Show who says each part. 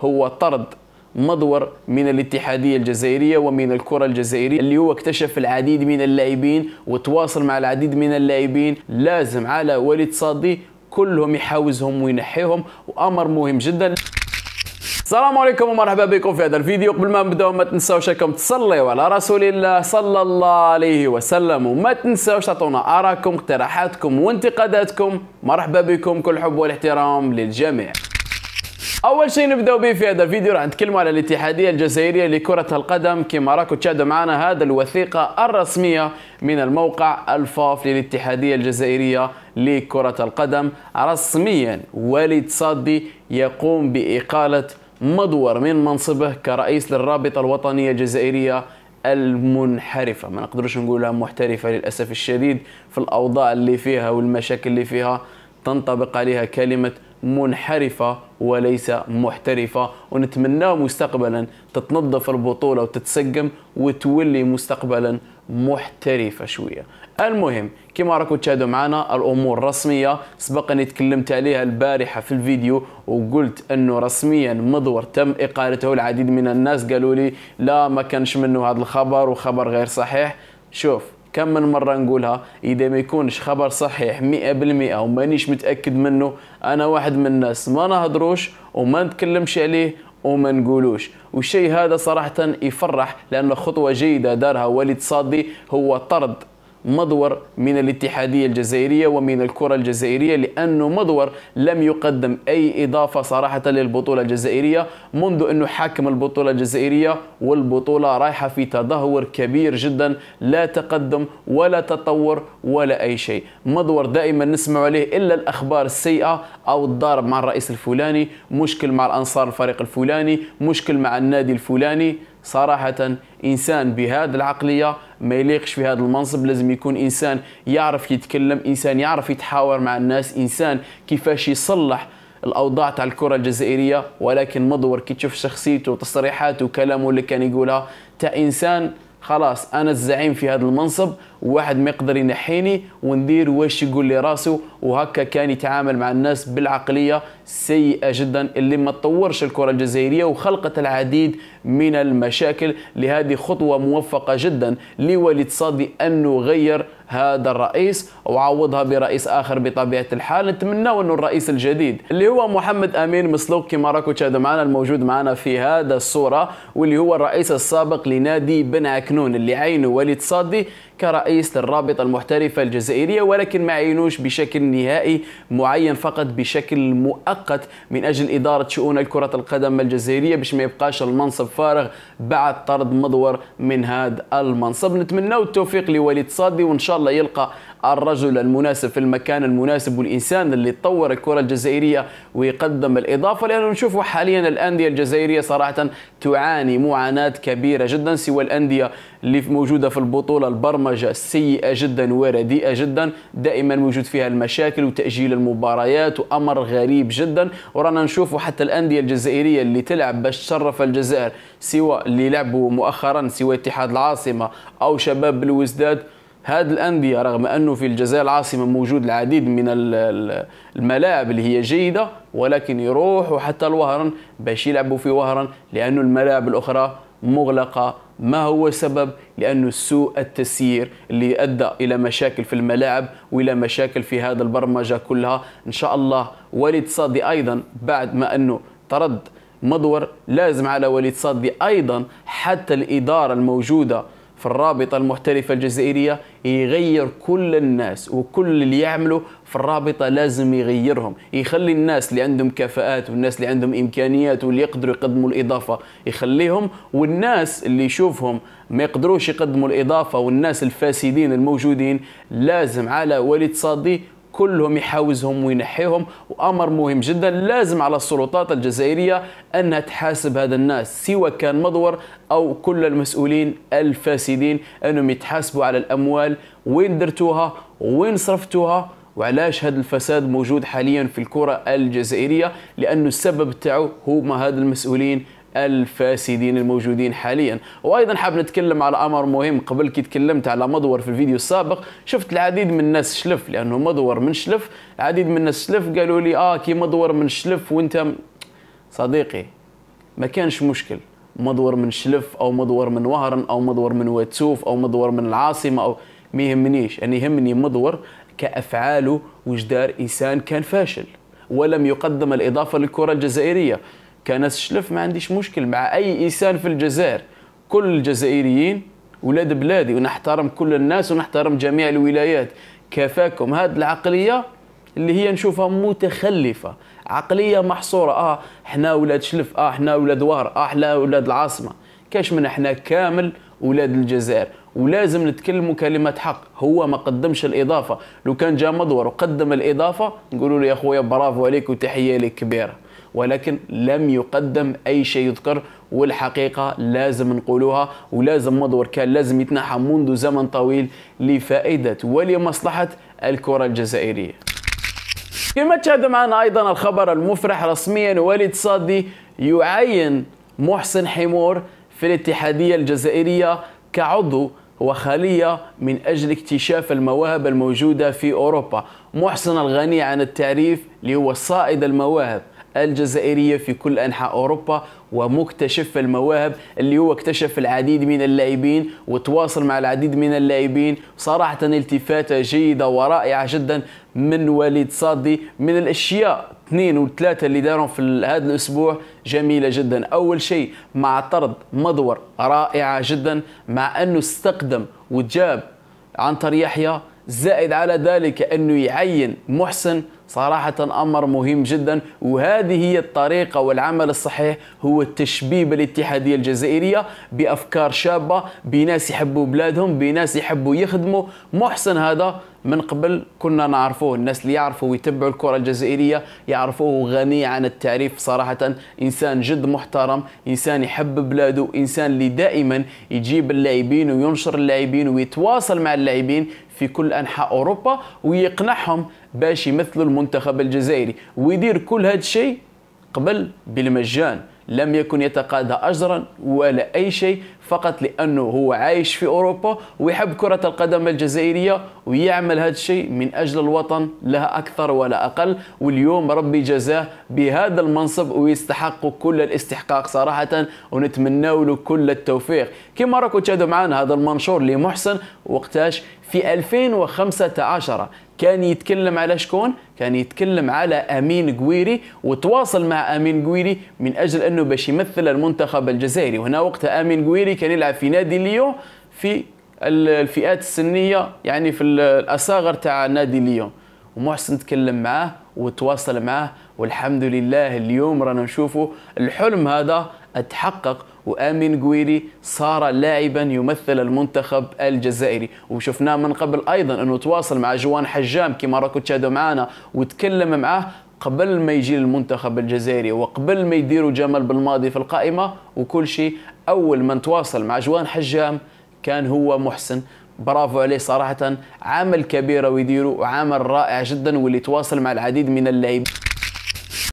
Speaker 1: هو طرد مضور من الاتحادية الجزائرية ومن الكرة الجزائرية اللي هو اكتشف العديد من اللاعبين وتواصل مع العديد من اللاعبين لازم على وليد صادي كلهم يحاوزهم وينحيهم وامر مهم جدا السلام عليكم ومرحبا بكم في هذا الفيديو قبل ما نبداو ما تنساوش راكم تصليو على رسول الله صلى الله عليه وسلم وما تنساوش تعطونا اراءكم اقتراحاتكم وانتقاداتكم مرحبا بكم كل حب والاحترام للجميع اول شيء نبدا به في هذا الفيديو راح نتكلم على الاتحاديه الجزائريه لكره القدم كما راكم تشاهدوا معنا هذا الوثيقه الرسميه من الموقع الفاف للاتحاديه الجزائريه لكره القدم رسميا وليد صادي يقوم باقاله مدور من منصبه كرئيس للرابطه الوطنيه الجزائريه المنحرفة ما نقدرش نقولها محترفة للأسف الشديد في الأوضاع اللي فيها والمشاكل اللي فيها تنطبق عليها كلمة منحرفة وليس محترفة ونتمنى مستقبلا تتنظف البطولة وتتسقم وتولي مستقبلا محترفة شوية المهم كما راكم تشاهدوا معنا الامور رسميه سبق اني تكلمت عليها البارحه في الفيديو وقلت انه رسميا مضور تم اقالته العديد من الناس قالوا لي لا ما كانش منه هذا الخبر وخبر غير صحيح شوف كم من مره نقولها اذا ما يكونش خبر صحيح 100% ومانيش متاكد منه انا واحد من الناس ما نهضروش وما نتكلمش عليه وما نقولوش والشيء هذا صراحه يفرح لان خطوه جيده دارها وليد صادي هو طرد مضور من الاتحادية الجزائرية ومن الكرة الجزائرية لأنه مضور لم يقدم أي إضافة صراحة للبطولة الجزائرية منذ أنه حاكم البطولة الجزائرية والبطولة رايحة في تدهور كبير جدا لا تقدم ولا تطور ولا أي شيء مضور دائما نسمع عليه إلا الأخبار السيئة أو الضارب مع الرئيس الفلاني مشكل مع الأنصار الفريق الفلاني مشكل مع النادي الفلاني صراحة إنسان بهذا العقلية ما يليقش في هذا المنصب لازم يكون إنسان يعرف يتكلم إنسان يعرف يتحاور مع الناس إنسان كيفاش يصلح الاوضاع تاع الكره الجزائريه ولكن مدور كي تشوف شخصيته وتصريحاته وكلامه اللي كان يقولها تاع انسان خلاص انا الزعيم في هذا المنصب وواحد ما يقدر ينحيني وندير واش يقول لي راسه وهكا كان يتعامل مع الناس بالعقليه السيئه جدا اللي ما تطورش الكره الجزائريه وخلقت العديد من المشاكل لهذه خطوه موفقه جدا لوليد صادي انه غير هذا الرئيس وعوضها برئيس اخر بطبيعه الحال نتمناو انه الرئيس الجديد اللي هو محمد امين مسلوق كما راكم تشاهدوا معنا الموجود معنا في هذا الصوره واللي هو الرئيس السابق لنادي بن عكنون اللي عينه وليد صادي كرئيس للرابطة المحترفة الجزائرية ولكن ما عينوش بشكل نهائي معين فقط بشكل مؤقت من أجل إدارة شؤون كرة القدم الجزائرية باش ما يبقاش المنصب فارغ بعد طرد مضور من هذا المنصب نتمنى التوفيق لوليد صادي وإن شاء الله يلقى الرجل المناسب في المكان المناسب والإنسان اللي تطور الكرة الجزائرية ويقدم الإضافة لأنه نشوفوا حاليا الأندية الجزائرية صراحة تعاني معاناة كبيرة جدا سوى الأندية اللي موجودة في البطولة البرمجة سيئة جدا ورديئة جدا دائما موجود فيها المشاكل وتأجيل المباريات وأمر غريب جدا ورانا نشوفوا حتى الأندية الجزائرية اللي تلعب باش تشرف الجزائر سواء اللي لعبوا مؤخرا سواء اتحاد العاصمة أو شباب الوزداد هذه الأندية رغم أنه في الجزائر العاصمة موجود العديد من الملاعب اللي هي جيدة ولكن يروحوا حتى الوهران باش يلعبوا في وهران لأنه الملاعب الأخرى مغلقة ما هو سبب لأنه سوء التسيير اللي أدى إلى مشاكل في الملاعب وإلى مشاكل في هذا البرمجة كلها إن شاء الله وليد صادي أيضا بعد ما أنه طرد مدور لازم على وليد صادي أيضا حتى الإدارة الموجودة في الرابطة المحترفة الجزائرية يغير كل الناس وكل اللي يعملوا في الرابطة لازم يغيرهم يخلي الناس اللي عندهم كفاءات والناس اللي عندهم إمكانيات واللي يقدروا يقدموا الإضافة يخليهم والناس اللي يشوفهم ما يقدروش يقدموا الإضافة والناس الفاسدين الموجودين لازم على ولي صادي كلهم يحاوزهم وينحيهم وامر مهم جدا لازم على السلطات الجزائريه انها تحاسب هذا الناس سواء كان مضور او كل المسؤولين الفاسدين انهم يتحاسبوا على الاموال وين درتوها وين صرفتوها وعلاش هذا الفساد موجود حاليا في الكرة الجزائرية لأنه السبب تاعو هما هذا المسؤولين الفاسدين الموجودين حاليا وايضا حاب نتكلم على امر مهم قبل كي تكلمت على مدور في الفيديو السابق شفت العديد من الناس شلف لانه مدور من شلف العديد من الناس شلف قالوا لي اه كي مدور من شلف وانت صديقي ما كانش مشكل مدور من شلف او مدور من وهرن او مدور من واتسوف او مدور من العاصمه او ما يهمنيش انا يهمني مدور كافعاله وجدار انسان كان فاشل ولم يقدم الاضافه للكره الجزائريه كناس شلف ما عنديش مشكل مع اي انسان في الجزائر كل الجزائريين ولاد بلادي ونحترم كل الناس ونحترم جميع الولايات كفاكم هذه العقليه اللي هي نشوفها متخلفه عقليه محصوره اه حنا ولاد شلف اه حنا ولاد وهر اه حنا ولاد العاصمه كاش من احنا كامل ولاد الجزائر ولازم نتكلموا كلمة حق هو ما قدمش الإضافة لو كان جا مدور وقدم الإضافة نقولوا له يا خويا برافو عليك وتحية لك كبيرة ولكن لم يقدم اي شيء يذكر والحقيقه لازم نقولوها ولازم مدور كان لازم يتنحى منذ زمن طويل لفائده ولمصلحه الكره الجزائريه كما تشاهد معنا ايضا الخبر المفرح رسميا وليد صادي يعين محسن حمور في الاتحاديه الجزائريه كعضو وخالية من أجل اكتشاف المواهب الموجودة في أوروبا محسن الغني عن التعريف اللي هو صائد المواهب الجزائرية في كل أنحاء أوروبا ومكتشف المواهب اللي هو اكتشف العديد من اللاعبين وتواصل مع العديد من اللاعبين صراحة التفاتة جيدة ورائعة جدا من وليد صادي من الأشياء اثنين وثلاثة اللي دارهم في هذا الأسبوع جميلة جدا أول شيء مع طرد مدور رائعة جدا مع أنه استقدم وجاب عنتر يحيى زائد على ذلك أنه يعين محسن صراحة أمر مهم جدا وهذه هي الطريقة والعمل الصحيح هو تشبيب الاتحادية الجزائرية بأفكار شابة بناس يحبوا بلادهم بناس يحبوا يخدموا محسن هذا من قبل كنا نعرفوه الناس اللي يعرفوا ويتبعوا الكرة الجزائرية يعرفوه غني عن التعريف صراحة إنسان جد محترم إنسان يحب بلاده إنسان اللي دائما يجيب اللاعبين وينشر اللاعبين ويتواصل مع اللاعبين في كل انحاء اوروبا ويقنعهم باش يمثلوا المنتخب الجزائري ويدير كل هذا الشيء قبل بالمجان لم يكن يتقاضى اجرا ولا اي شيء فقط لانه هو عايش في اوروبا ويحب كره القدم الجزائريه ويعمل هذا الشيء من اجل الوطن لا اكثر ولا اقل واليوم ربي جزاه بهذا المنصب ويستحق كل الاستحقاق صراحه ونتمنى له كل التوفيق كما راكم تشاهدوا معنا هذا المنشور لمحسن وقتاش في 2015 كان يتكلم على شكون؟ كان يتكلم على امين قويري وتواصل مع امين قويري من اجل انه باش يمثل المنتخب الجزائري وهنا وقتها امين قويري كان يلعب في نادي ليون في الفئات السنيه يعني في الاصاغر تاع نادي ليون ومحسن تكلم معاه وتواصل معاه والحمد لله اليوم رانا نشوفوا الحلم هذا اتحقق وامين جويري صار لاعبا يمثل المنتخب الجزائري وشفناه من قبل ايضا انه تواصل مع جوان حجام كما راكم تشاهدوا معنا وتكلم معاه قبل ما يجي المنتخب الجزائري وقبل ما يديروا جمال بالماضي في القائمه وكل شيء اول من تواصل مع جوان حجام كان هو محسن برافو عليه صراحه عمل كبير ويديروا وعمل رائع جدا واللي تواصل مع العديد من اللاعبين